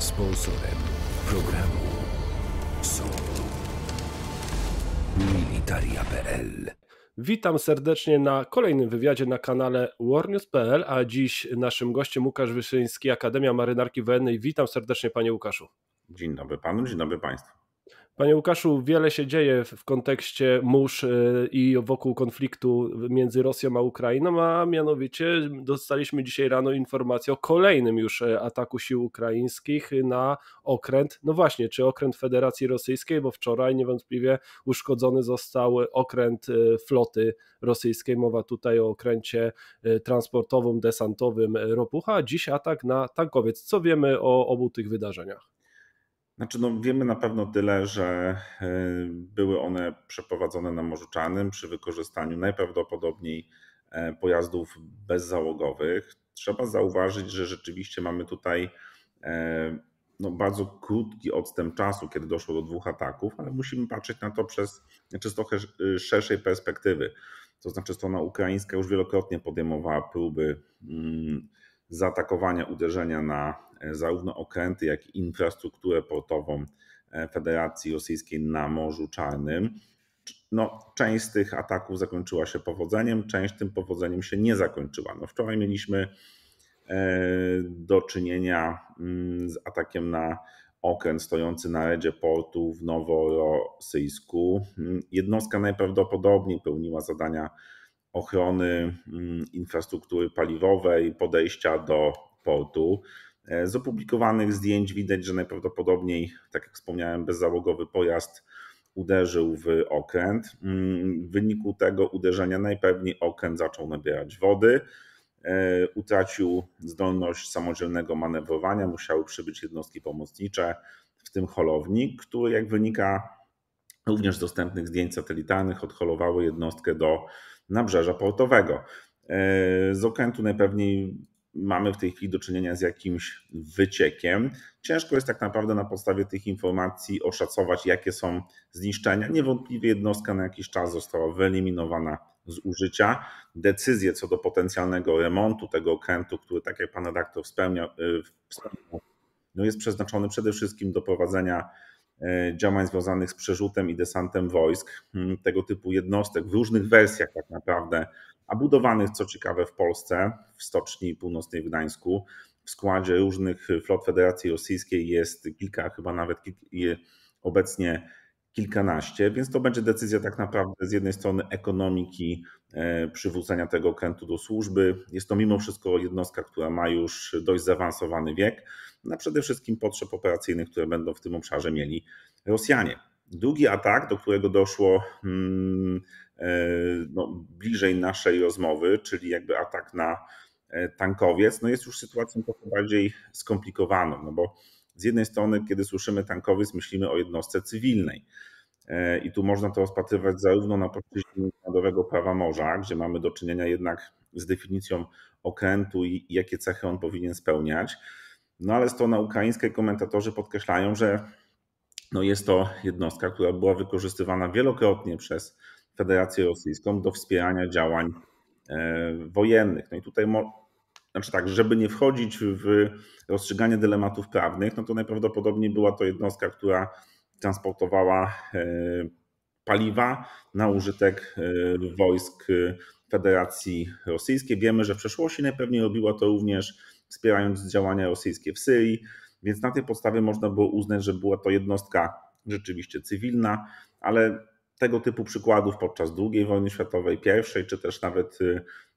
Sponsorem programu są militaria.pl. Witam serdecznie na kolejnym wywiadzie na kanale warnews.pl, a dziś naszym gościem Łukasz Wyszyński, Akademia Marynarki Wojennej. Witam serdecznie panie Łukaszu. Dzień dobry panu, dzień dobry państwu. Panie Łukaszu, wiele się dzieje w kontekście mórz e, i wokół konfliktu między Rosją a Ukrainą, a mianowicie dostaliśmy dzisiaj rano informację o kolejnym już e, ataku sił ukraińskich na okręt. No właśnie, czy okręt Federacji Rosyjskiej, bo wczoraj niewątpliwie uszkodzony został okręt e, floty rosyjskiej. Mowa tutaj o okręcie transportowym, desantowym Ropucha, dziś atak na tankowiec. Co wiemy o obu tych wydarzeniach? Znaczy, no wiemy na pewno tyle, że e, były one przeprowadzone na Morzu Czarnym przy wykorzystaniu najprawdopodobniej e, pojazdów bezzałogowych. Trzeba zauważyć, że rzeczywiście mamy tutaj e, no, bardzo krótki odstęp czasu, kiedy doszło do dwóch ataków, ale musimy patrzeć na to przez czysto znaczy szerszej perspektywy. To znaczy, strona ukraińska już wielokrotnie podejmowała próby. Hmm, zaatakowania, uderzenia na e, zarówno okręty, jak i infrastrukturę portową e, Federacji Rosyjskiej na Morzu Czarnym. No, część z tych ataków zakończyła się powodzeniem, część tym powodzeniem się nie zakończyła. No, wczoraj mieliśmy e, do czynienia mm, z atakiem na okręt stojący na redzie portu w Noworosyjsku. Mm, jednostka najprawdopodobniej pełniła zadania ochrony mm, infrastruktury paliwowej, podejścia do portu. E, z opublikowanych zdjęć widać, że najprawdopodobniej, tak jak wspomniałem, bezzałogowy pojazd uderzył w okręt. Mm, w wyniku tego uderzenia najpewniej okręt zaczął nabierać wody, e, utracił zdolność samodzielnego manewrowania, musiały przybyć jednostki pomocnicze, w tym holownik, który jak wynika również z dostępnych zdjęć satelitarnych odholowały jednostkę do nabrzeża portowego. E, z okrętu najpewniej mamy w tej chwili do czynienia z jakimś wyciekiem. Ciężko jest tak naprawdę na podstawie tych informacji oszacować, jakie są zniszczenia. Niewątpliwie jednostka na jakiś czas została wyeliminowana z użycia. Decyzje co do potencjalnego remontu tego okrętu, który, tak jak pan redaktor wspomniał, e, no jest przeznaczony przede wszystkim do prowadzenia E, działań związanych z przerzutem i desantem wojsk, mm, tego typu jednostek w różnych wersjach tak naprawdę, a budowanych, co ciekawe, w Polsce, w Stoczni Północnej w Gdańsku. W składzie różnych flot Federacji Rosyjskiej jest kilka, chyba nawet obecnie kilkanaście, więc to będzie decyzja tak naprawdę z jednej strony ekonomiki e, przywrócenia tego okrętu do służby. Jest to mimo wszystko jednostka, która ma już dość zaawansowany wiek, na no, przede wszystkim potrzeb operacyjnych, które będą w tym obszarze mieli Rosjanie. Drugi atak, do którego doszło mm, e, no, bliżej naszej rozmowy, czyli jakby atak na e, tankowiec, no jest już sytuacją trochę bardziej skomplikowaną, no bo z jednej strony, kiedy słyszymy tankowiec, myślimy o jednostce cywilnej. E, I tu można to rozpatrywać zarówno na płaszczyźnie międzynarodowego prawa morza, gdzie mamy do czynienia jednak z definicją okrętu i jakie cechy on powinien spełniać. No ale strona ukraińska i komentatorzy podkreślają, że no jest to jednostka, która była wykorzystywana wielokrotnie przez Federację Rosyjską do wspierania działań e, wojennych. No i tutaj znaczy tak, żeby nie wchodzić w rozstrzyganie dylematów prawnych, no to najprawdopodobniej była to jednostka, która transportowała e, paliwa na użytek e, wojsk e, Federacji Rosyjskiej. Wiemy, że w przeszłości najpewniej robiła to również wspierając działania rosyjskie w Syrii, więc na tej podstawie można było uznać, że była to jednostka rzeczywiście cywilna, ale tego typu przykładów podczas II wojny światowej, pierwszej, czy też nawet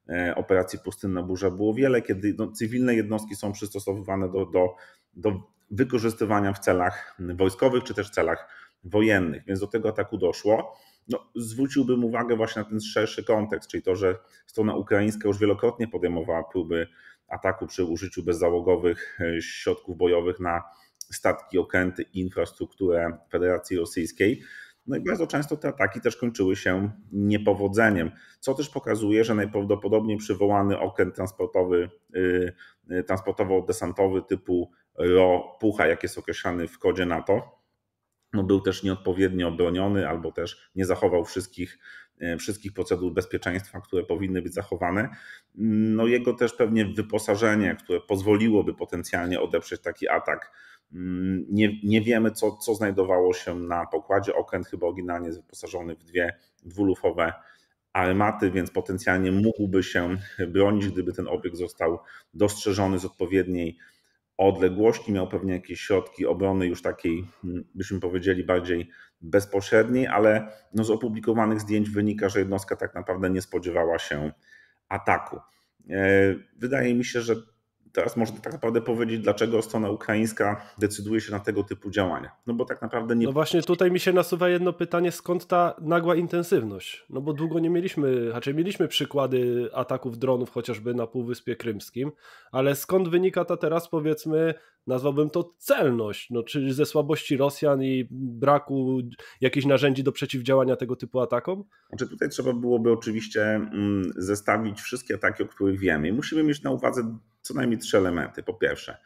E, operacji Pustynna Burza było wiele, kiedy no, cywilne jednostki są przystosowywane do, do, do wykorzystywania w celach wojskowych czy też celach wojennych, więc do tego ataku doszło. No, zwróciłbym uwagę właśnie na ten szerszy kontekst, czyli to, że strona ukraińska już wielokrotnie podejmowała próby ataku przy użyciu bezzałogowych e, środków bojowych na statki, okręty i infrastrukturę Federacji Rosyjskiej. No i bardzo często te ataki też kończyły się niepowodzeniem, co też pokazuje, że najprawdopodobniej przywołany okręt transportowy, y, y, transportowo-desantowy typu RO Pucha, jak jest określany w kodzie NATO, no był też nieodpowiednio broniony albo też nie zachował wszystkich, e, wszystkich procedur bezpieczeństwa, które powinny być zachowane. Mm, no jego też pewnie wyposażenie, które pozwoliłoby potencjalnie odeprzeć taki atak. Mm, nie, nie wiemy, co, co znajdowało się na pokładzie. Okręt chyba oryginalnie jest wyposażony w dwie dwulufowe armaty, więc potencjalnie mógłby się bronić, gdyby ten obiekt został dostrzeżony z odpowiedniej odległości, miał pewnie jakieś środki obrony już takiej, mm, byśmy powiedzieli, bardziej bezpośredniej, ale no z opublikowanych zdjęć wynika, że jednostka tak naprawdę nie spodziewała się ataku. E, wydaje mi się, że teraz można tak naprawdę powiedzieć, dlaczego strona ukraińska decyduje się na tego typu działania. No bo tak naprawdę nie. No właśnie tutaj mi się nasuwa jedno pytanie, skąd ta nagła intensywność? No bo długo nie mieliśmy, znaczy mieliśmy przykłady ataków dronów chociażby na Półwyspie Krymskim, ale skąd wynika ta teraz powiedzmy nazwałbym to celność, no, czyli ze słabości Rosjan i braku jakichś narzędzi do przeciwdziałania tego typu atakom? Znaczy tutaj trzeba byłoby oczywiście mm, zestawić wszystkie ataki, o których wiemy. I musimy mieć na uwadze co najmniej trzy elementy. Po pierwsze,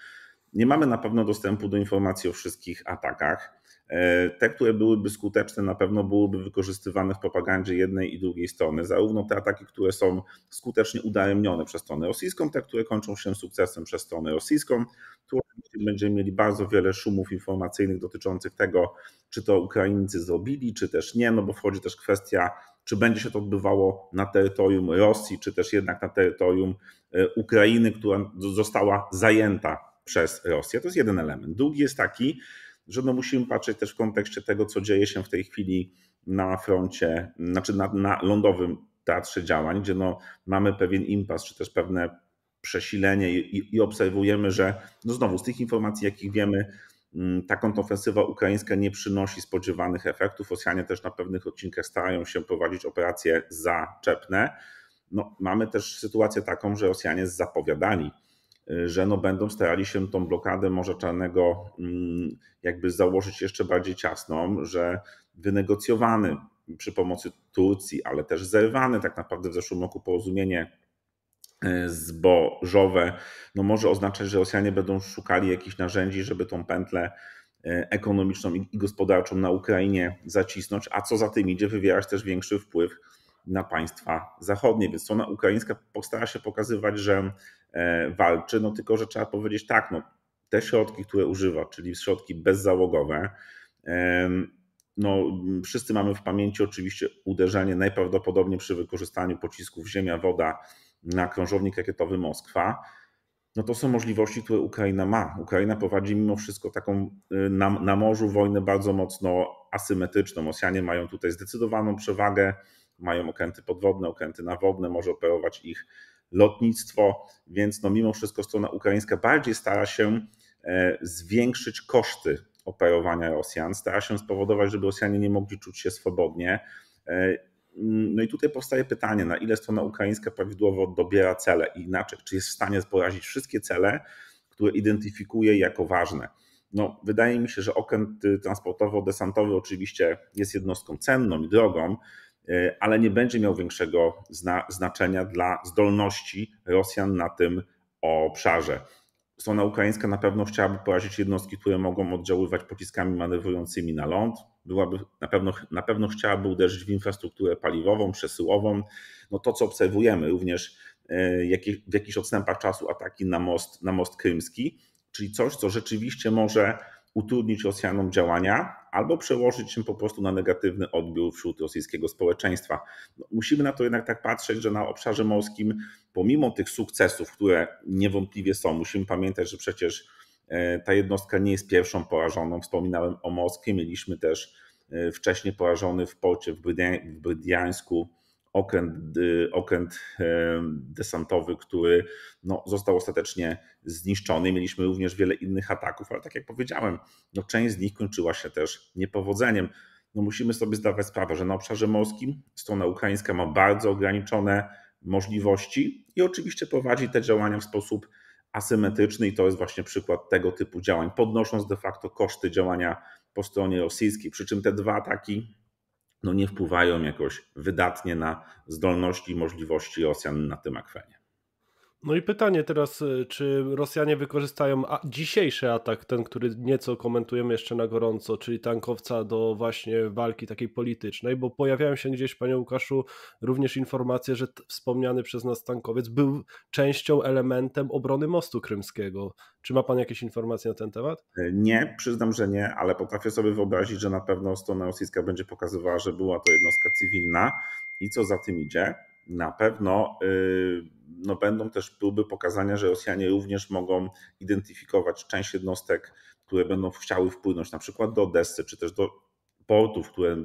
nie mamy na pewno dostępu do informacji o wszystkich atakach. E, te, które byłyby skuteczne, na pewno byłyby wykorzystywane w propagandzie jednej i drugiej strony. Zarówno te ataki, które są skutecznie udaremnione przez stronę rosyjską, te, które kończą się sukcesem przez stronę rosyjską. Tu będziemy mieli bardzo wiele szumów informacyjnych dotyczących tego, czy to Ukraińcy zrobili, czy też nie, no bo wchodzi też kwestia, czy będzie się to odbywało na terytorium Rosji, czy też jednak na terytorium e, Ukrainy, która została zajęta przez Rosję. To jest jeden element. Drugi jest taki, że my musimy patrzeć też w kontekście tego, co dzieje się w tej chwili na froncie, znaczy na, na lądowym teatrze działań, gdzie no mamy pewien impas, czy też pewne przesilenie i, i, i obserwujemy, że no znowu z tych informacji, jakich wiemy, mm, ta kontrofensywa ukraińska nie przynosi spodziewanych efektów. Rosjanie też na pewnych odcinkach starają się prowadzić operacje zaczepne. No, mamy też sytuację taką, że Rosjanie zapowiadali że no będą starali się tą blokadę Morza Czarnego mm, jakby założyć jeszcze bardziej ciasną, że wynegocjowany przy pomocy Turcji, ale też zerwany tak naprawdę w zeszłym roku porozumienie e, zbożowe, no może oznaczać, że Rosjanie będą szukali jakichś narzędzi, żeby tą pętlę e, ekonomiczną i gospodarczą na Ukrainie zacisnąć, a co za tym idzie, wywierać też większy wpływ na państwa zachodnie. Więc strona ukraińska postara się pokazywać, że e, walczy, no tylko, że trzeba powiedzieć tak, no te środki, które używa, czyli środki bezzałogowe, no, wszyscy mamy w pamięci oczywiście uderzenie najprawdopodobniej przy wykorzystaniu pocisków ziemia-woda na krążownik rakietowy Moskwa. No to są możliwości, które Ukraina ma. Ukraina prowadzi mimo wszystko taką y, na, na morzu wojnę bardzo mocno asymetryczną. Rosjanie mają tutaj zdecydowaną przewagę mają okręty podwodne, okręty nawodne, może operować ich lotnictwo, więc no mimo wszystko strona ukraińska bardziej stara się e, zwiększyć koszty operowania Rosjan, stara się spowodować, żeby Rosjanie nie mogli czuć się swobodnie. E, no i tutaj powstaje pytanie, na ile strona ukraińska prawidłowo dobiera cele i inaczej, czy jest w stanie porazić wszystkie cele, które identyfikuje jako ważne. No, wydaje mi się, że okręt y, transportowo-desantowy oczywiście jest jednostką cenną i drogą, E, ale nie będzie miał większego zna znaczenia dla zdolności Rosjan na tym obszarze. Strona ukraińska na pewno chciałaby porazić jednostki, które mogą oddziaływać pociskami manewrującymi na ląd. Byłaby, na, pewno, na pewno chciałaby uderzyć w infrastrukturę paliwową, przesyłową. No to, co obserwujemy, również e, jakich, w jakichś odstępach czasu ataki na most, na most krymski, czyli coś, co rzeczywiście może utrudnić Rosjanom działania, albo przełożyć się po prostu na negatywny odbiór wśród rosyjskiego społeczeństwa. No, musimy na to jednak tak patrzeć, że na obszarze morskim, pomimo tych sukcesów, które niewątpliwie są, musimy pamiętać, że przecież e, ta jednostka nie jest pierwszą porażoną. Wspominałem o Moskwie, mieliśmy też e, wcześniej porażony w porcie w, Brydia, okręt, y, okręt e, desantowy, który no, został ostatecznie zniszczony. Mieliśmy również wiele innych ataków, ale tak jak powiedziałem, no, część z nich kończyła się też niepowodzeniem. No, musimy sobie zdawać sprawę, że na obszarze morskim strona ukraińska ma bardzo ograniczone możliwości i oczywiście prowadzi te działania w sposób asymetryczny i to jest właśnie przykład tego typu działań, podnosząc de facto koszty działania po stronie rosyjskiej. Przy czym te dwa ataki no nie wpływają jakoś wydatnie na zdolności i możliwości Rosjan na tym akwenie. No i pytanie teraz, e, czy Rosjanie wykorzystają dzisiejszy atak, ten, który nieco komentujemy jeszcze na gorąco, czyli tankowca do właśnie walki takiej politycznej, bo pojawiają się gdzieś, panie Łukaszu, również informacje, że wspomniany przez nas tankowiec był częścią, elementem obrony mostu krymskiego. Czy ma pan jakieś informacje na ten temat? E, nie, przyznam, że nie, ale potrafię sobie wyobrazić, że na pewno strona rosyjska będzie pokazywała, że była to jednostka cywilna i co za tym idzie na pewno y, no będą też próby pokazania, że Rosjanie również mogą identyfikować część jednostek, które będą chciały wpłynąć na przykład do Odessy, czy też do portów, które,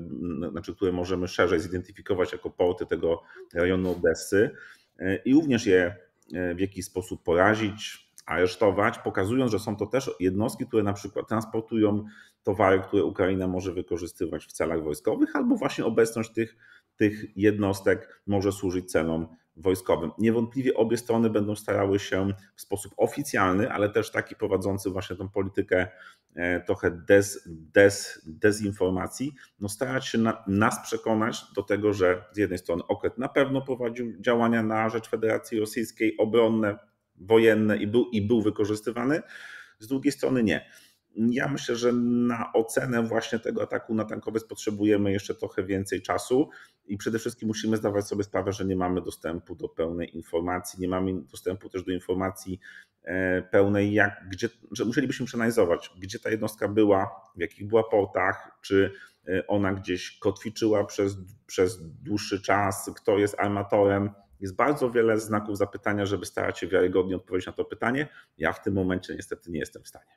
znaczy, które możemy szerzej zidentyfikować jako porty tego rejonu Odessy y, i również je y, w jakiś sposób porazić, aresztować, pokazując, że są to też jednostki, które na przykład transportują towary, które Ukraina może wykorzystywać w celach wojskowych, albo właśnie obecność tych tych jednostek może służyć celom wojskowym. Niewątpliwie obie strony będą starały się w sposób oficjalny, ale też taki prowadzący właśnie tą politykę e, trochę dez, dez, dezinformacji, no starać się na, nas przekonać do tego, że z jednej strony Okret na pewno prowadził działania na rzecz Federacji Rosyjskiej obronne, wojenne i był, i był wykorzystywany, z drugiej strony nie. Ja myślę, że na ocenę właśnie tego ataku na tankowiec potrzebujemy jeszcze trochę więcej czasu i przede wszystkim musimy zdawać sobie sprawę, że nie mamy dostępu do pełnej informacji, nie mamy dostępu też do informacji e, pełnej, jak, gdzie, że musielibyśmy przeanalizować, gdzie ta jednostka była, w jakich była portach, czy e, ona gdzieś kotwiczyła przez, przez dłuższy czas, kto jest armatorem. Jest bardzo wiele znaków zapytania, żeby starać się wiarygodnie odpowiedzieć na to pytanie. Ja w tym momencie niestety nie jestem w stanie.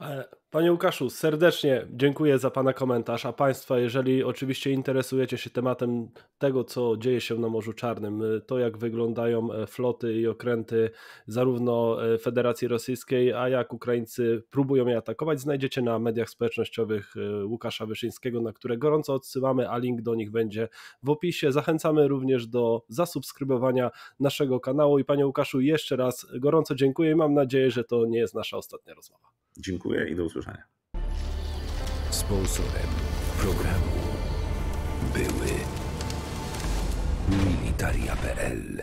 E, panie Łukaszu, serdecznie dziękuję za Pana komentarz, a Państwa, jeżeli oczywiście interesujecie się tematem tego, co dzieje się na Morzu Czarnym, e, to jak wyglądają e, floty i okręty zarówno Federacji Rosyjskiej, a jak Ukraińcy próbują je atakować, znajdziecie na mediach społecznościowych Łukasza Wyszyńskiego, na które gorąco odsyłamy, a link do nich będzie w opisie. Zachęcamy również do zasubskrybowania naszego kanału i Panie Łukaszu, jeszcze raz gorąco dziękuję i mam nadzieję, że to nie jest nasza ostatnia rozmowa. Dziękuję dziękuję i do usłyszenia. Sponsorem programu były militaria.pl